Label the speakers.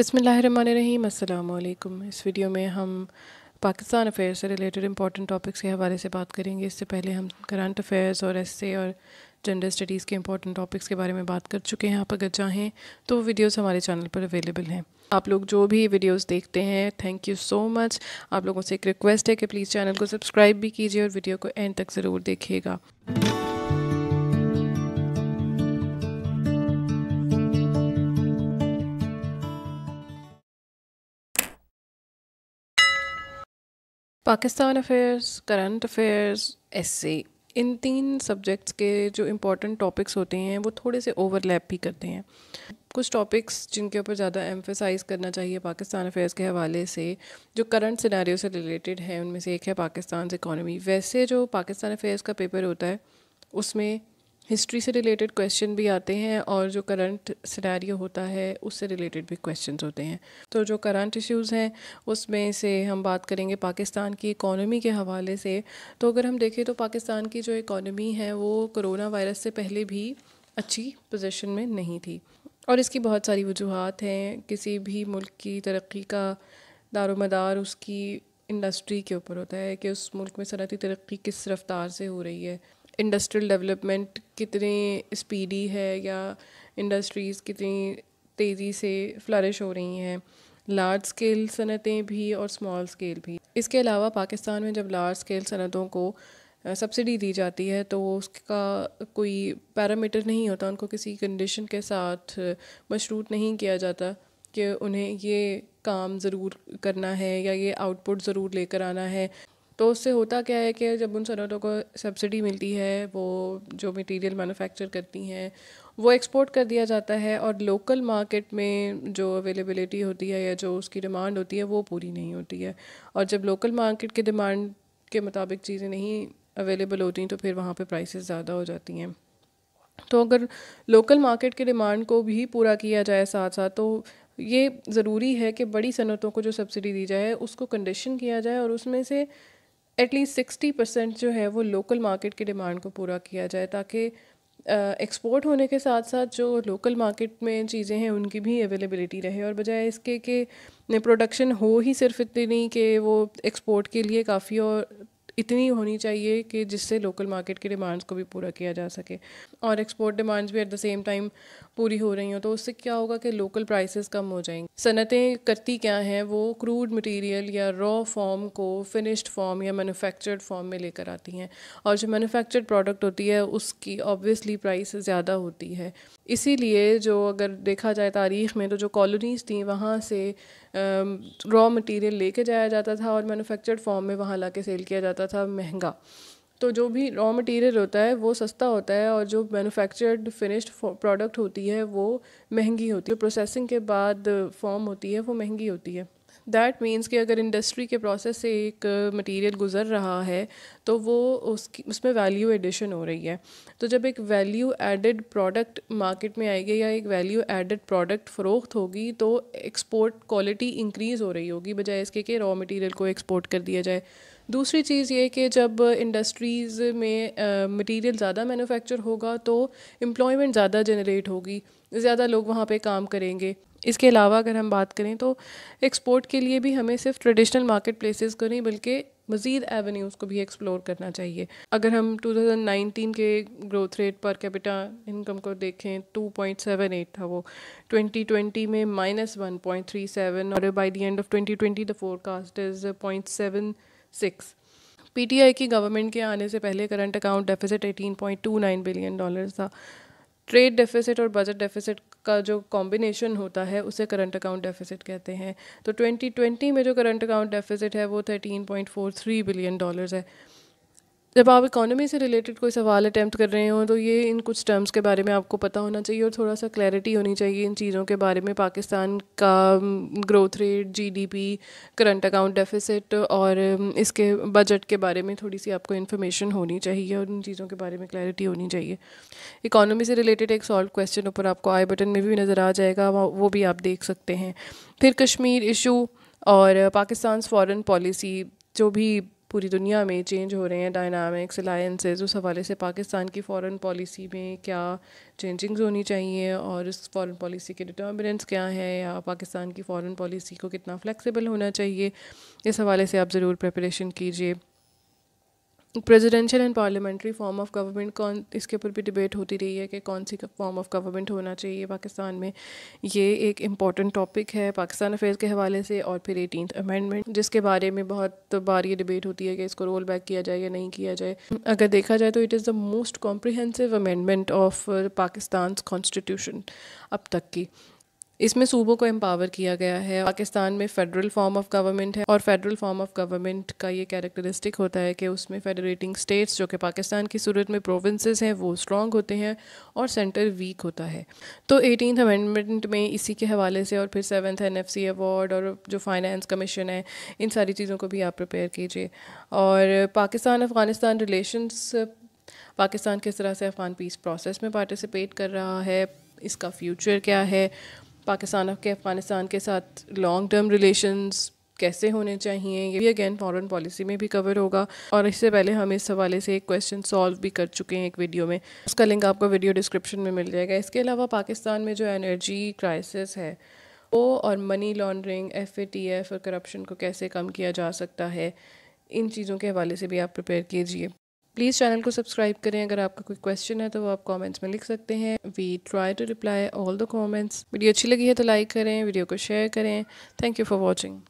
Speaker 1: बसमीम अल्लाम इस वीडियो में हम पाकिस्तान अफेयर से रिलेटेड इंपॉर्टेंट टॉपिक्स के हवाले से बात करेंगे इससे पहले हम करंट अफेयर्स और एस और जेंडर स्टडीज़ के इंपॉर्टेंट टॉपिक्स के बारे में बात कर चुके हैं आप अगर चाहें तो वो वीडियोज़ हमारे चैनल पर अवेलेबल हैं आप लोग जो भी वीडियोस देखते हैं थैंक यू सो मच आप लोगों से एक रिक्वेस्ट है कि प्लीज़ चैनल को सब्सक्राइब भी कीजिए और वीडियो को एंड तक ज़रूर देखिएगा Pakistan affairs current affairs SA इन तीन सब्जेक्ट्स के जो इम्पोर्टेंट टॉपिक्स होते हैं वो थोड़े से ओवरलैप भी करते हैं कुछ टॉपिक्स जिनके ऊपर ज़्यादा एम्फेसाइज करना चाहिए पाकिस्तान अफेयर्स के हवाले से जो करंट सिनारियों से रिलेटेड है उनमें से एक है पाकिस्तान इकोनॉमी वैसे जो पाकिस्तान अफेयर्स का पेपर होता है उसमें हिस्ट्री से रिलेटेड क्वेश्चन भी आते हैं और जो करंट सिनेरियो होता है उससे रिलेटेड भी क्वेश्चन होते हैं तो जो करंट इश्यूज़ हैं उसमें से हम बात करेंगे पाकिस्तान की इकोनॉमी के हवाले से तो अगर हम देखें तो पाकिस्तान की जो इकोनॉमी है वो कोरोना वायरस से पहले भी अच्छी पोजिशन में नहीं थी और इसकी बहुत सारी वजूहत हैं किसी भी मुल्क की तरक्की का दारोमदार उसकी इंडस्ट्री के ऊपर होता है कि उस मुल्क में सनती तरक्की किस रफ्तार से हो रही है इंडस्ट्रियल डेवलपमेंट कितनी स्पीडी है या इंडस्ट्रीज़ कितनी तेज़ी से फ्लरिश हो रही हैं लार्ज स्केल सनतें भी और स्मॉल स्केल भी इसके अलावा पाकिस्तान में जब लार्ज स्केल सनतों को सब्सिडी दी जाती है तो उसका कोई पैरामीटर नहीं होता उनको किसी कंडीशन के साथ मशरूत नहीं किया जाता कि उन्हें ये काम ज़रूर करना है या ये आउटपुट ज़रूर लेकर आना है तो उससे होता क्या है कि जब उन सनतों को सब्सिडी मिलती है वो जो मटेरियल मैन्युफैक्चर करती हैं वो एक्सपोर्ट कर दिया जाता है और लोकल मार्केट में जो अवेलेबिलिटी होती है या जो उसकी डिमांड होती है वो पूरी नहीं होती है और जब लोकल मार्केट की डिमांड के मुताबिक चीज़ें नहीं अवेलेबल होती तो फिर वहाँ पे प्राइसेस ज़्यादा हो जाती हैं तो अगर लोकल मार्केट के डिमांड को भी पूरा किया जाए साथ साथ तो ये ज़रूरी है कि बड़ी सनतों को जो सब्सिडी दी जाए उसको कंडीशन किया जाए और उसमें से एटलीस्ट सिक्सटी परसेंट जो है वो लोकल मार्केट की डिमांड को पूरा किया जाए ताकि एक्सपोर्ट होने के साथ साथ जो लोकल मार्केट में चीज़ें हैं उनकी भी अवेलेबिलिटी रहे और बजाय इसके कि प्रोडक्शन हो ही सिर्फ इतनी कि वो एक्सपोर्ट के लिए काफ़ी और इतनी होनी चाहिए कि जिससे लोकल मार्केट की डिमांड्स को भी पूरा किया जा सके और एक्सपोर्ट डिमांड्स भी एट द सेम टाइम पूरी हो रही हों तो उससे क्या होगा कि लोकल प्राइसेस कम हो जाएंगी सनतें करती क्या हैं वो क्रूड मटेरियल या रॉ फॉर्म को फिनिश्ड फॉर्म या मैन्युफैक्चर्ड फॉर्म में लेकर आती हैं और जो मैन्युफैक्चर्ड प्रोडक्ट होती है उसकी ऑब्वियसली प्राइस ज़्यादा होती है इसीलिए जो अगर देखा जाए तारीख में तो जो कॉलोनीज़ थी वहाँ से रॉ मटेरियल लेके जाया जाता था और मैन्युफैक्चर्ड फॉर्म में वहाँ ला सेल किया जाता था महंगा तो जो भी रॉ मटेरियल होता है वो सस्ता होता है और जो मैन्युफैक्चर्ड फिनिश्ड प्रोडक्ट होती है वो महंगी होती है प्रोसेसिंग के बाद फॉर्म होती है वो महंगी होती है दैट मीन्स कि अगर इंडस्ट्री के प्रोसेस से एक मटेरियल uh, गुजर रहा है तो वो उसकी उसमें वैल्यू एडिशन हो रही है तो जब एक वैल्यू एडेड प्रोडक्ट मार्केट में आएगी या एक वैल्यू एडेड प्रोडक्ट फ़रोख्त होगी तो एक्सपोर्ट क्वालिटी इंक्रीज़ हो रही होगी बजाय इसके कि रॉ मटेरियल को एक्सपोर्ट कर दिया जाए दूसरी चीज़ ये कि जब इंडस्ट्रीज़ में मटेरियल uh, ज़्यादा मैन्युफैक्चर होगा तो एम्प्लॉयमेंट ज़्यादा जनरेट होगी ज़्यादा लोग वहाँ पे काम करेंगे इसके अलावा अगर हम बात करें तो एक्सपोर्ट के लिए भी हमें सिर्फ ट्रेडिशनल मार्केट प्लेसेस को नहीं बल्कि मज़ीद एवेन्यूज़ को भी एक्सप्लोर करना चाहिए अगर हम 2019 के growth rate per capita income को देखें 2.78 था वो 2020 में माइनस सेवन और by the end of 2020 the forecast is 0.76 PTI की गवर्नमेंट के आने से पहले current account deficit 18.29 billion dollar था ट्रेड डेफिसिट और बजट डेफिसिट का जो कॉम्बिनेशन होता है उसे करंट अकाउंट डेफिसिट कहते हैं तो 2020 में जो करंट अकाउंट डेफिसिट है वो 13.43 बिलियन डॉलर्स है जब आप इकोनॉमी से रिलेटेड कोई सवाल अटैम्प्ट कर रहे हो तो ये इन कुछ टर्म्स के बारे में आपको पता होना चाहिए और थोड़ा सा क्लैरिटी होनी चाहिए इन चीज़ों के बारे में पाकिस्तान का growth rate GDP current account deficit और इसके बजट के बारे में थोड़ी सी आपको इन्फॉर्मेशन होनी चाहिए और इन चीज़ों के बारे में क्लैरिटी होनी चाहिए इकोनॉमी से रिलेटेड एक सॉल्व क्वेश्चन ऊपर आपको आई बटन में भी नज़र आ जाएगा वो भी आप देख सकते हैं फिर कश्मीर इशू और पाकिस्तान फ़ॉरन पॉलिसी जो भी पूरी दुनिया में चेंज हो रहे हैं डायनामिक्स अलायंसेज उस हवाले से पाकिस्तान की फ़ॉरेन पॉलिसी में क्या चेंजिंग्स होनी चाहिए और इस फॉरेन पॉलिसी के डिटर्मिनेंट्स क्या हैं या पाकिस्तान की फ़ॉरेन पॉलिसी को कितना फ्लेक्सिबल होना चाहिए इस हवाले से आप ज़रूर प्रपरेशन कीजिए presidential and parliamentary form of government कौन इसके ऊपर भी डिबेट होती रही है कि कौन सी फॉर्म ऑफ गवर्नमेंट होना चाहिए पाकिस्तान में ये एक इम्पॉर्टेंट टॉपिक है पाकिस्तान अफेयर्स के हवाले से और फिर एटीन अमेंडमेंट जिसके बारे में बहुत बार ये डिबेट होती है कि इसको रोल बैक किया जाए या नहीं किया जाए अगर देखा जाए तो it is the most comprehensive amendment of Pakistan constitution अब तक की इसमें सूबों को एम्पावर किया गया है पाकिस्तान में फेडरल फॉर्म ऑफ गवर्नमेंट है और फेडरल फॉर्म ऑफ गवर्नमेंट का ये कैरेक्टरिस्टिक होता है कि उसमें फेडरेटिंग स्टेट्स जो कि पाकिस्तान की सूरत में प्रोविंसेस हैं वो स्ट्रॉन्ग होते हैं और सेंटर वीक होता है तो एटीन अमेंडमेंट में इसी के हवाले से और फिर सेवन्थ एन अवार्ड और जो फाइनेंस कमीशन है इन सारी चीज़ों को भी आप प्रिपेयर कीजिए और पाकिस्तान अफ़गानिस्तान रिलेशंस पाकिस्तान किस तरह से अफ़गान पीस प्रोसेस में पार्टिसिपेट कर रहा है इसका फ्यूचर क्या है पाकिस्तान के अफ़गानिस्तान के साथ लॉन्ग टर्म रिलेशंस कैसे होने चाहिए ये भी अगेन फॉरेन पॉलिसी में भी कवर होगा और इससे पहले हम इस हवाले से एक क्वेश्चन सॉल्व भी कर चुके हैं एक वीडियो में उसका लिंक आपको वीडियो डिस्क्रिप्शन में मिल जाएगा इसके अलावा पाकिस्तान में जो एनर्जी क्राइसिस है वो और money laundering F A T F और करप्शन को कैसे कम किया जा सकता है इन चीज़ों के हवाले से भी आप प्रिपेयर कीजिए प्लीज़ चैनल को सब्सक्राइब करें अगर आपका कोई क्वेश्चन है तो वो आप कमेंट्स में लिख सकते हैं we try to reply all the comments video अच्छी लगी है तो लाइक करें वीडियो को शेयर करें थैंक यू फॉर वॉचिंग